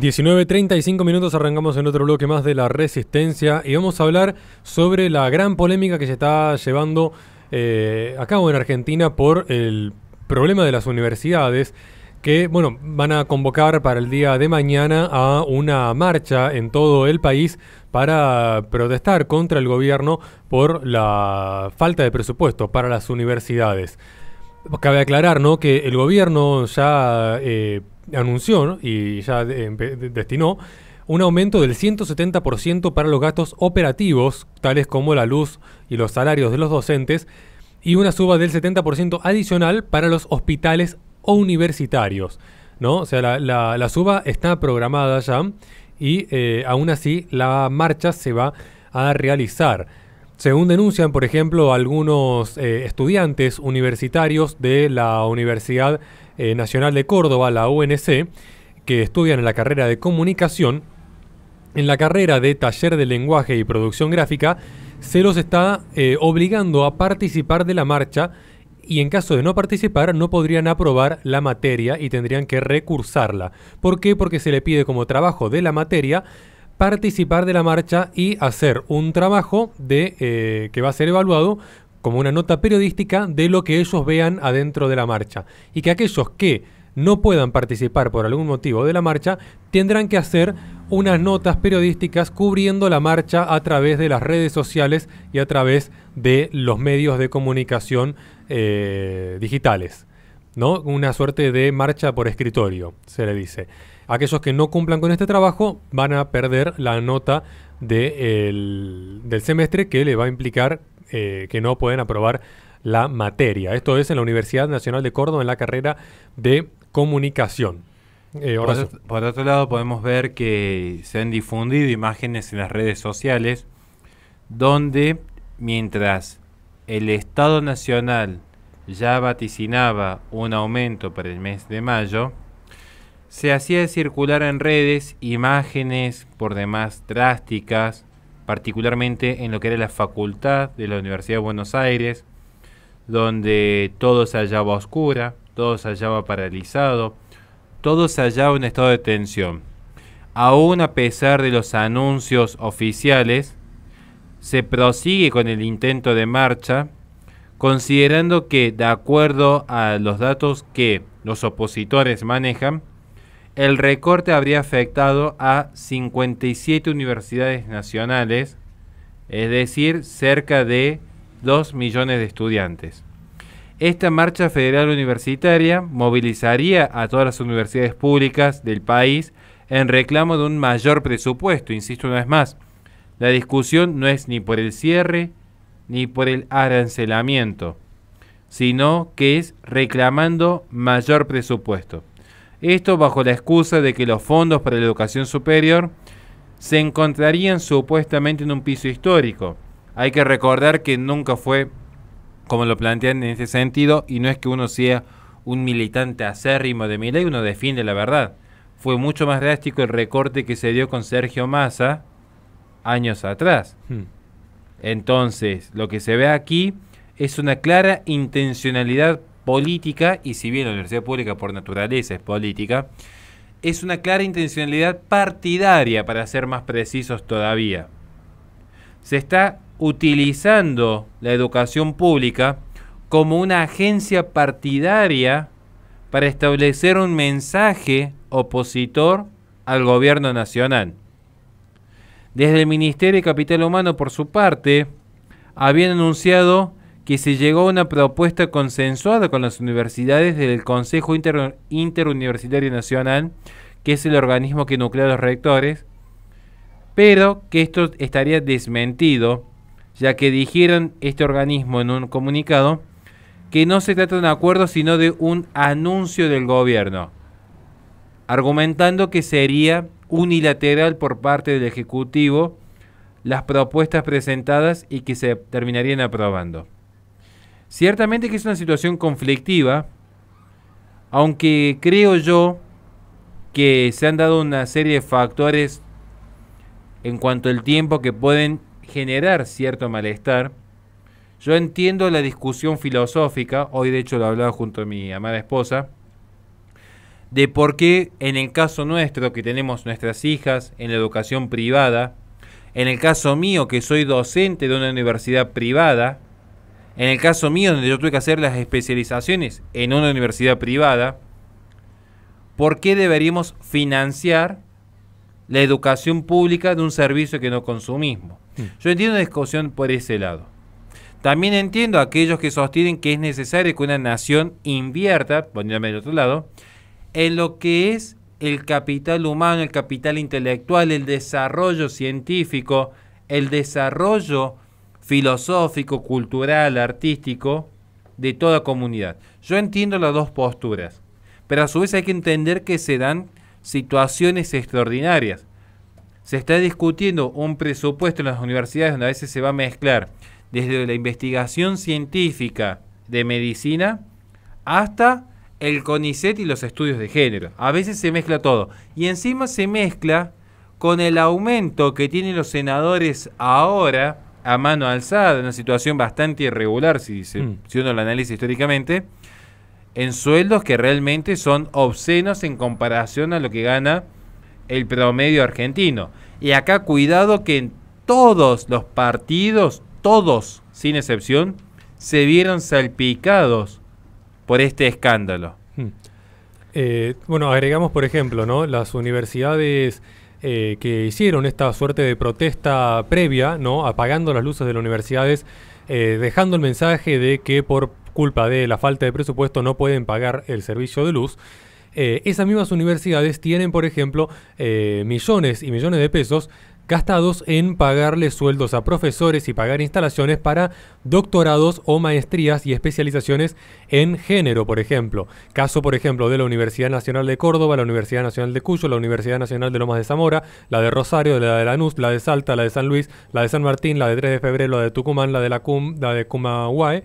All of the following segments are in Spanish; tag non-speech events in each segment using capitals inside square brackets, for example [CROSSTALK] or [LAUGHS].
19.35 minutos arrancamos en otro bloque más de la resistencia y vamos a hablar sobre la gran polémica que se está llevando eh, a cabo en Argentina por el problema de las universidades que bueno, van a convocar para el día de mañana a una marcha en todo el país para protestar contra el gobierno por la falta de presupuesto para las universidades. Cabe aclarar ¿no? que el gobierno ya eh, anunció y ya destinó un aumento del 170% para los gastos operativos, tales como la luz y los salarios de los docentes, y una suba del 70% adicional para los hospitales o universitarios. ¿no? O sea, la, suba está programada ya y eh, aún así la marcha se va a realizar. Según denuncian, por ejemplo, algunos eh, estudiantes universitarios de la Universidad eh, Nacional de Córdoba, la UNC, que estudian en la carrera de comunicación, en la carrera de taller de lenguaje y producción gráfica, se los está eh, obligando a participar de la marcha y en caso de no participar no podrían aprobar la materia y tendrían que recursarla. ¿Por qué? Porque se le pide como trabajo de la materia participar de la marcha y hacer un trabajo de, eh, que va a ser evaluado como una nota periodística de lo que ellos vean adentro de la marcha. Y que aquellos que no puedan participar por algún motivo de la marcha, tendrán que hacer unas notas periodísticas cubriendo la marcha a través de las redes sociales y a través de los medios de comunicación eh, digitales. ¿no? Una suerte de marcha por escritorio, se le dice. Aquellos que no cumplan con este trabajo van a perder la nota del semestre que le va a implicar eh, que no pueden aprobar la materia. Esto es en la Universidad Nacional de Córdoba, en la carrera de comunicación. Eh, por, por, otro lado, podemos ver que se han difundido imágenes en las redes sociales donde mientras el Estado Nacional ya vaticinaba un aumento para el mes de mayo, se hacía circular en redes imágenes por demás drásticas particularmente en lo que era la facultad de la Universidad de Buenos Aires, donde todo se hallaba oscura, todo se hallaba paralizado, todo se hallaba en estado de tensión. Aún a pesar de los anuncios oficiales, se prosigue con el intento de marcha, considerando que, de acuerdo a los datos que los opositores manejan, el recorte habría afectado a 57 universidades nacionales, es decir, cerca de 2 millones de estudiantes. Esta marcha federal universitaria movilizaría a todas las universidades públicas del país en reclamo de un mayor presupuesto, insisto una vez más. La discusión no es ni por el cierre ni por el arancelamiento, sino que es reclamando mayor presupuesto. Esto bajo la excusa de que los fondos para la educación superior se encontrarían supuestamente en un piso histórico. Hay que recordar que nunca fue como lo plantean en ese sentido y no es que uno sea un militante acérrimo de Milei, uno defiende la verdad. Fue mucho más drástico el recorte que se dio con Sergio Massa años atrás. Hmm. Entonces, lo que se ve aquí es una clara intencionalidad política, y si bien la universidad pública por naturaleza es política, es una clara intencionalidad partidaria, para ser más precisos todavía. Se está utilizando la educación pública como una agencia partidaria para establecer un mensaje opositor al gobierno nacional. Desde el Ministerio de Capital Humano, por su parte, habían anunciado que se llegó a una propuesta consensuada con las universidades del Consejo Interuniversitario Nacional, que es el organismo que nuclea a los rectores, pero que esto estaría desmentido, ya que dijeron este organismo en un comunicado que no se trata de un acuerdo sino de un anuncio del gobierno, argumentando que sería unilateral por parte del Ejecutivo las propuestas presentadas y que se terminarían aprobando. Ciertamente que es una situación conflictiva, aunque creo yo que se han dado una serie de factores en cuanto al tiempo que pueden generar cierto malestar. Yo entiendo la discusión filosófica, hoy de hecho lo hablado junto a mi amada esposa, de por qué en el caso nuestro, que tenemos nuestras hijas en la educación privada, en el caso mío, que soy docente de una universidad privada, en el caso mío, donde yo tuve que hacer las especializaciones en una universidad privada, ¿por qué deberíamos financiar la educación pública de un servicio que no consumimos? Hmm. Yo entiendo la discusión por ese lado. También entiendo a aquellos que sostienen que es necesario que una nación invierta, poniéndome del otro lado, en lo que es el capital humano, el capital intelectual, el desarrollo científico, el desarrollo filosófico, cultural, artístico de toda comunidad. Yo entiendo las dos posturas, pero a su vez hay que entender que se dan situaciones extraordinarias. Se está discutiendo un presupuesto en las universidades donde a veces se va a mezclar desde la investigación científica de medicina hasta el CONICET y los estudios de género. A veces se mezcla todo. Y encima se mezcla con el aumento que tienen los senadores ahora a mano alzada, una situación bastante irregular mm. si, uno lo analiza históricamente, en sueldos que realmente son obscenos en comparación a lo que gana el promedio argentino. Y acá cuidado que en todos los partidos, todos sin excepción, se vieron salpicados por este escándalo. Mm. Eh, bueno, agregamos por ejemplo, ¿no? Las universidades eh, que hicieron esta suerte de protesta previa, apagando las luces de las universidades, eh, dejando el mensaje de que por culpa de la falta de presupuesto no pueden pagar el servicio de luz. Eh, esas mismas universidades tienen, por ejemplo, millones y millones de pesos gastados en pagarle sueldos a profesores y pagar instalaciones para doctorados o maestrías y especializaciones en género, por ejemplo. Caso, por ejemplo, de la Universidad Nacional de Córdoba, la Universidad Nacional de Cuyo, la Universidad Nacional de Lomas de Zamora, la de Rosario, la de Lanús, la de Salta, la de San Luis, la de San Martín, la de 3 de Febrero, la de Tucumán, la de la, Cum, la de Cumaguae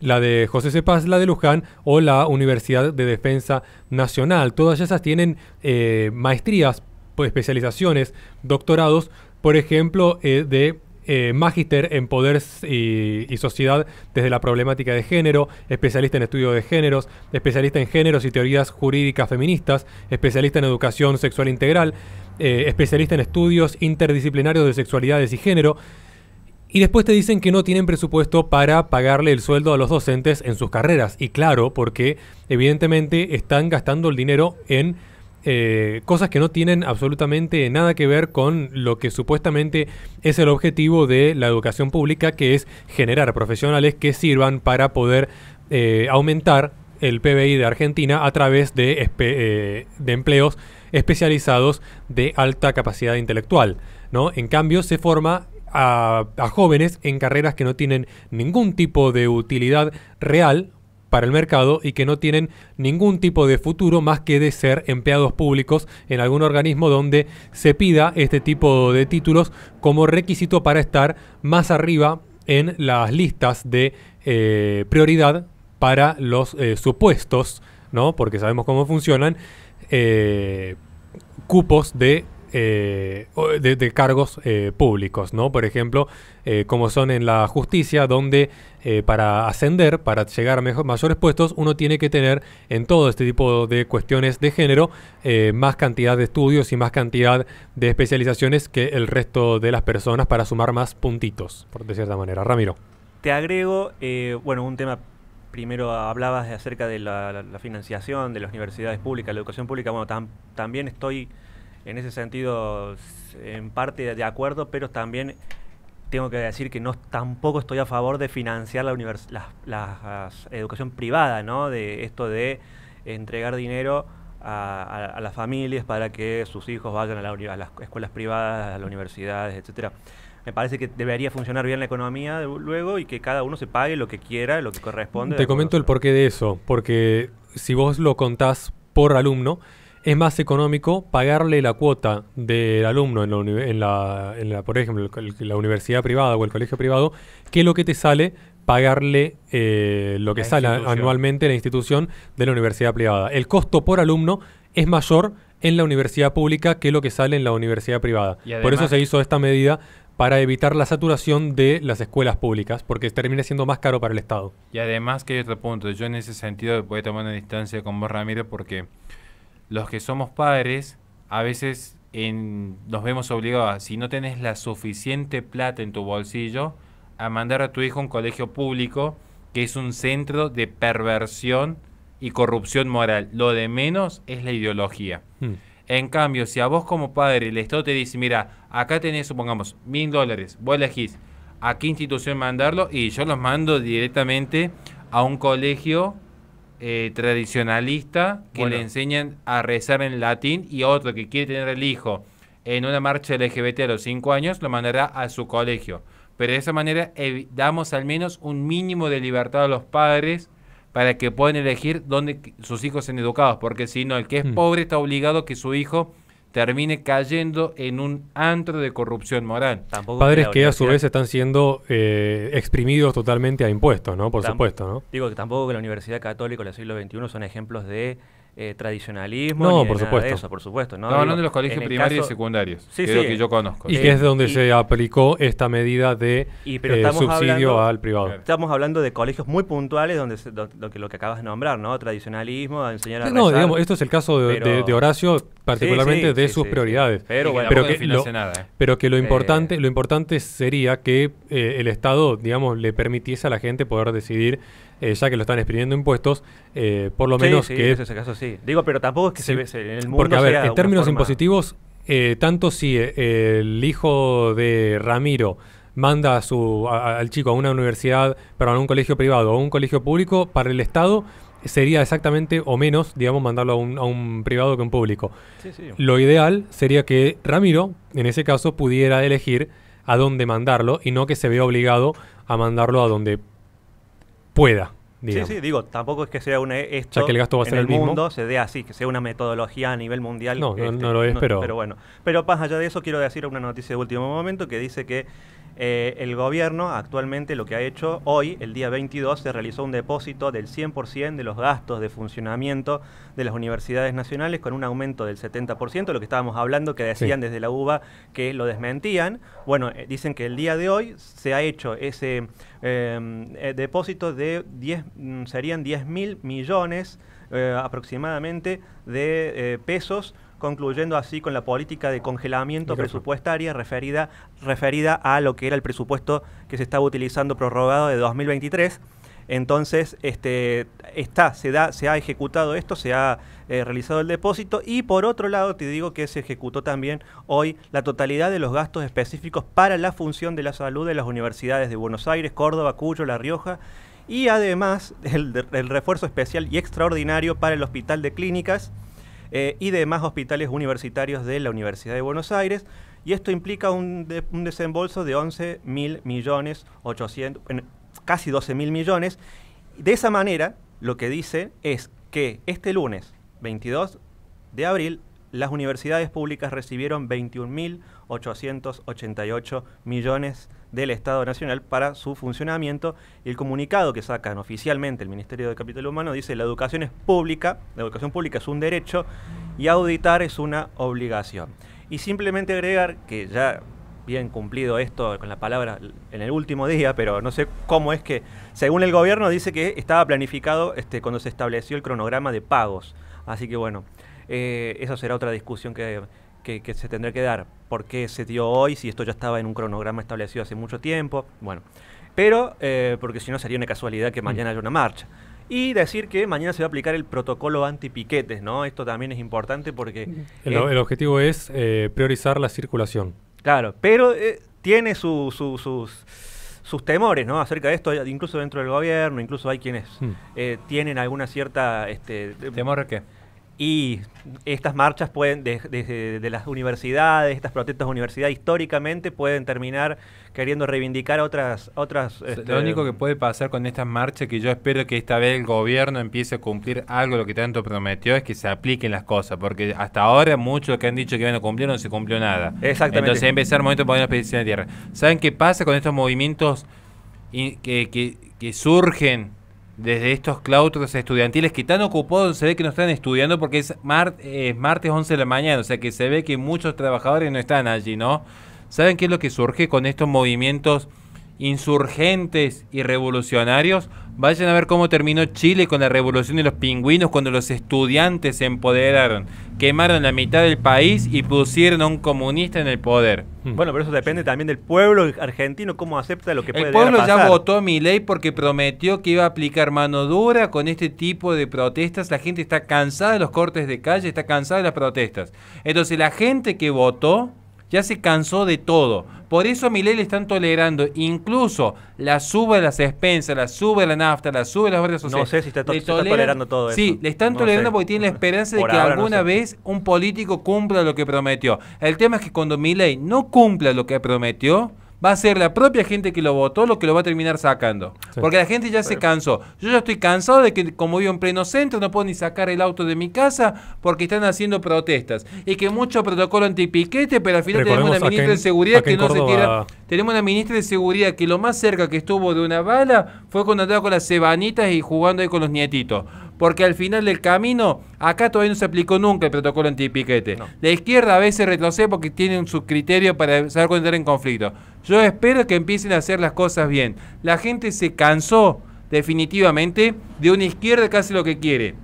la de José Paz, la de Luján o la Universidad de Defensa Nacional. Todas esas tienen maestrías pues, especializaciones, doctorados, por ejemplo, eh, de eh, magíster en poder y, sociedad desde la problemática de género, especialista en estudio de géneros, especialista en géneros y teorías jurídicas feministas, especialista en educación sexual integral, eh, especialista en estudios interdisciplinarios de sexualidades y género. Y después te dicen que no tienen presupuesto para pagarle el sueldo a los docentes en sus carreras. Y claro, porque evidentemente están gastando el dinero en eh, cosas que no tienen absolutamente nada que ver con lo que supuestamente es el objetivo de la educación pública, que es generar profesionales que sirvan para poder eh, aumentar el PBI de Argentina a través eh, de, empleos especializados de alta capacidad intelectual. ¿no? En cambio, se forma a, jóvenes en carreras que no tienen ningún tipo de utilidad real para el mercado y que no tienen ningún tipo de futuro más que de ser empleados públicos en algún organismo donde se pida este tipo de títulos como requisito para estar más arriba en las listas de eh, prioridad para los eh, supuestos, ¿no? Porque sabemos cómo funcionan. Eh, cupos de eh, de, cargos eh, públicos, ¿no? Por ejemplo, eh, como son en la justicia, donde para ascender, para llegar a mayores puestos, uno tiene que tener en todo este tipo de cuestiones de género más cantidad de estudios y más cantidad de especializaciones que el resto de las personas para sumar más puntitos, por de cierta manera. Ramiro. Te agrego, bueno, un tema primero hablabas de acerca de la, financiación de las universidades públicas, la educación pública. Bueno, también estoy en ese sentido en parte de acuerdo, pero también tengo que decir que no tampoco estoy a favor de financiar la, educación privada, ¿no? De esto de entregar dinero a, las familias para que sus hijos vayan a, las escuelas privadas, a las universidades, etcétera me parece que debería funcionar bien la economía luego y que cada uno se pague lo que quiera, lo que corresponde. Te comento el porqué de eso, porque si vos lo contás por alumno, es más económico pagarle la cuota del alumno en la, por ejemplo, la universidad privada o el colegio privado que lo que te sale pagarle eh, lo que sale anualmente la institución de la universidad privada. El costo por alumno es mayor en la universidad pública que lo que sale en la universidad privada. por eso se hizo esta medida para evitar la saturación de las escuelas públicas, porque termina siendo más caro para el Estado. Y además que hay otro punto, yo en ese sentido voy a tomar una distancia con vos, Ramiro, porque los que somos padres, a veces en, nos vemos obligados, si no tenés la suficiente plata en tu bolsillo, a mandar a tu hijo a un colegio público que es un centro de perversión y corrupción moral. Lo de menos es la ideología. Hmm. En cambio, si a vos como padre el Estado te dice, mira, acá tenés, supongamos, mil dólares, vos elegís a qué institución mandarlo y yo los mando directamente a un colegio eh, tradicionalista que le enseñan a rezar en latín y otro que quiere tener el hijo en una marcha LGBT a los 5 años lo mandará a su colegio. Pero de esa manera damos al menos un mínimo de libertad a los padres para que puedan elegir dónde sus hijos sean educados, porque si no, el que es mm. pobre está obligado que su hijo termine cayendo en un antro de corrupción moral. Padres que, a su vez están siendo eh, exprimidos totalmente a impuestos, ¿no? Por supuesto, ¿no? Digo que tampoco que la Universidad Católica del siglo XXI son ejemplos de eh, tradicionalismo. por supuesto. Nada eso, por supuesto. No, hablando de los colegios primarios y secundarios, sí, que yo conozco. Y que es donde se aplicó esta medida de eh, subsidio al privado. Estamos hablando de colegios muy puntuales donde lo, que, lo que acabas de nombrar, ¿no? Tradicionalismo, enseñar a No, digamos, esto es el caso de, Horacio, particularmente de sus prioridades. Pero, bueno, que, lo, nada, ¿eh? pero que lo eh. importante, lo importante sería que el Estado, digamos, le permitiese a la gente poder decidir eh, ya que lo están exprimiendo impuestos, eh, por lo menos que... en ese caso sí. Digo, pero tampoco es que se, ve en el mundo Porque, a ver, en términos impositivos, eh, tanto si el hijo de Ramiro manda a su, al chico a una universidad, perdón, a un colegio privado o a un colegio público, para el Estado sería exactamente o menos, digamos, mandarlo a un, privado que a un público. Lo ideal sería que Ramiro, en ese caso, pudiera elegir a dónde mandarlo y no que se vea obligado a mandarlo a donde pueda. Digamos. Sí, sí, digo, tampoco es que sea un esto en el, mundo, se dé así, que sea una metodología a nivel mundial. No, no, este, lo es, pero... Pero bueno, pero más allá de eso quiero decir una noticia de último momento que dice que eh, el gobierno actualmente lo que ha hecho hoy, el día 22, se realizó un depósito del 100% de los gastos de funcionamiento de las universidades nacionales con un aumento del 70%, lo que estábamos hablando, que decían desde la UBA que lo desmentían. Bueno, eh, dicen que el día de hoy se ha hecho ese em, eh, depósito de 10, mm, serían 10 mil millones aproximadamente de pesos concluyendo así con la política de congelamiento presupuestaria referida, referida a lo que era el presupuesto que se estaba utilizando prorrogado de 2023. Entonces, este, está, se, da, se ha ejecutado esto, se ha eh, realizado el depósito y por otro lado te digo que se ejecutó también hoy la totalidad de los gastos específicos para la función de la salud de las universidades de Buenos Aires, Córdoba, Cuyo, La Rioja y además el refuerzo especial y extraordinario para el Hospital de Clínicas eh, y demás hospitales universitarios de la Universidad de Buenos Aires. Y esto implica un, desembolso de 11 millones, 800, casi 12.000 millones. De esa manera, lo que dice es que este lunes 22 de abril las universidades públicas recibieron 21.888 millones del Estado Nacional para su funcionamiento. Y el comunicado que sacan oficialmente el Ministerio de Capital Humano dice la educación es pública, la educación pública es un derecho y auditar es una obligación. Y simplemente agregar que ya bien cumplido esto con la palabra en el último día, pero no sé cómo es que, según el gobierno, dice que estaba planificado este, cuando se estableció el cronograma de pagos. Así que bueno, eh, esa será otra discusión que, se tendrá que dar. ¿Por qué se dio hoy si esto ya estaba en un cronograma establecido hace mucho tiempo? Bueno, pero eh, porque si no sería una casualidad que mm. mañana haya una marcha. Y decir que mañana se va a aplicar el protocolo anti-piquetes, ¿no? Esto también es importante porque... Mm. Eh, el, objetivo es priorizar la circulación. Claro, pero tiene su, sus sus temores ¿no? acerca de esto, incluso dentro del gobierno, incluso hay quienes mm. tienen alguna cierta... Este, ¿Temor a qué? y estas marchas pueden, desde de, las universidades, estas protestas de universidad históricamente pueden terminar queriendo reivindicar otras... otras lo este, único que puede pasar con estas marchas, que yo espero que esta vez el gobierno empiece a cumplir algo lo que tanto prometió, es que se apliquen las cosas, porque hasta ahora muchos que han dicho que iban a cumplir no se cumplió nada. Exactamente. Entonces empezar el momento de poner una petición de tierra. ¿Saben qué pasa con estos movimientos que, que, que surgen? desde estos claustros estudiantiles que están ocupados, se ve que no están estudiando porque es, es martes 11 de la mañana, o sea que se ve que muchos trabajadores no están allí, ¿no? ¿Saben qué es lo que surge con estos movimientos? insurgentes y revolucionarios, vayan a ver cómo terminó Chile con la revolución de los pingüinos cuando los estudiantes se empoderaron, quemaron la mitad del país y pusieron a un comunista en el poder. Mm. Bueno, pero eso depende también del pueblo argentino, cómo acepta lo que puede El pueblo ya votó mi ley porque prometió que iba a aplicar mano dura con este tipo de protestas. La gente está cansada de los cortes de calle, está cansada de las protestas. Entonces la gente que votó ya se cansó de todo. Por eso a Milei le están tolerando incluso la suba de las expensas, la suba de la nafta, la suba de las barrias sociales. No sé si está, tolerando todo eso. Sí, le están tolerando porque tiene la [LAUGHS] esperanza de que alguna vez un político cumpla lo que prometió. El tema es que cuando Milei no cumpla lo que prometió, va a ser la propia gente que lo votó lo que lo va a terminar sacando. Porque la gente ya se cansó. Yo ya estoy cansado de que como vivo en pleno centro no puedo ni sacar el auto de mi casa porque están haciendo protestas. Y que mucho protocolo antipiquete, pero al final tenemos una ministra de seguridad que no se tira. Tenemos una ministra de seguridad que lo más cerca que estuvo de una bala fue cuando andaba con las cebanitas y jugando ahí con los nietitos porque al final del camino, acá todavía no se aplicó nunca el protocolo antipiquete. La izquierda a veces retrocede porque tiene un subcriterio para saber cuándo entrar en conflicto. Yo espero que empiecen a hacer las cosas bien. La gente se cansó definitivamente de una izquierda que hace lo que quiere.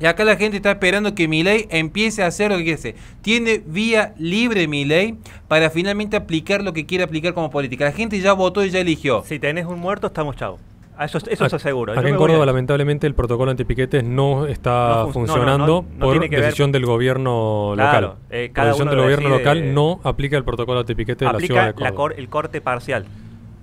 Y acá la gente está esperando que Milei empiece a hacer lo que quiere Tiene vía libre Milei para finalmente aplicar lo que quiere aplicar como política. La gente ya votó y ya eligió. Si tenés un muerto, estamos chavos. Ah, eso, eso está seguro. en Córdoba, lamentablemente, el protocolo antipiquetes no está funcionando por decisión del gobierno local. Eh, la decisión del gobierno local no aplica el protocolo antipiquetes de la ciudad de Córdoba. el corte parcial.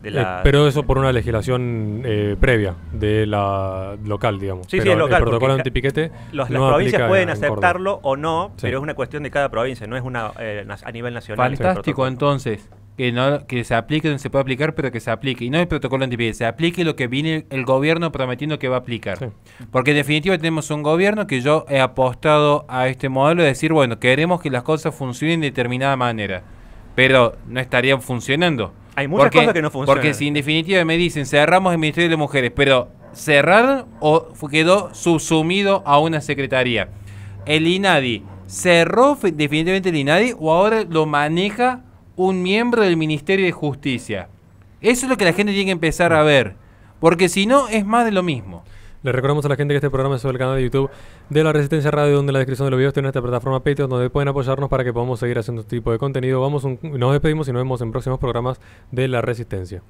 Eh, pero eso por una legislación eh, previa de la local, digamos. Sí, sí, es local. El protocolo antipiquete. las provincias pueden aceptarlo o no, pero es una cuestión de cada provincia, no es una a nivel nacional. Fantástico, entonces que, no, que se aplique donde se puede aplicar, pero que se aplique. Y no el protocolo antipiedad, se aplique lo que viene el gobierno prometiendo que va a aplicar. Porque en definitiva tenemos un gobierno que yo he apostado a este modelo de decir, bueno, queremos que las cosas funcionen de determinada manera, pero no estarían funcionando. Hay muchas cosas que no funcionan. Porque si en definitiva me dicen, cerramos el Ministerio de Mujeres, pero cerraron o quedó subsumido a una secretaría. El INADI, ¿cerró definitivamente el INADI o ahora lo maneja un miembro del Ministerio de Justicia. Eso es lo que la gente tiene que empezar a ver, porque si no es más de lo mismo. Le recordamos a la gente que este programa es sobre el canal de YouTube de la Resistencia Radio, donde la descripción de los videos tiene esta plataforma Patreon, donde pueden apoyarnos para que podamos seguir haciendo este tipo de contenido. Vamos nos despedimos y nos vemos en próximos programas de la Resistencia.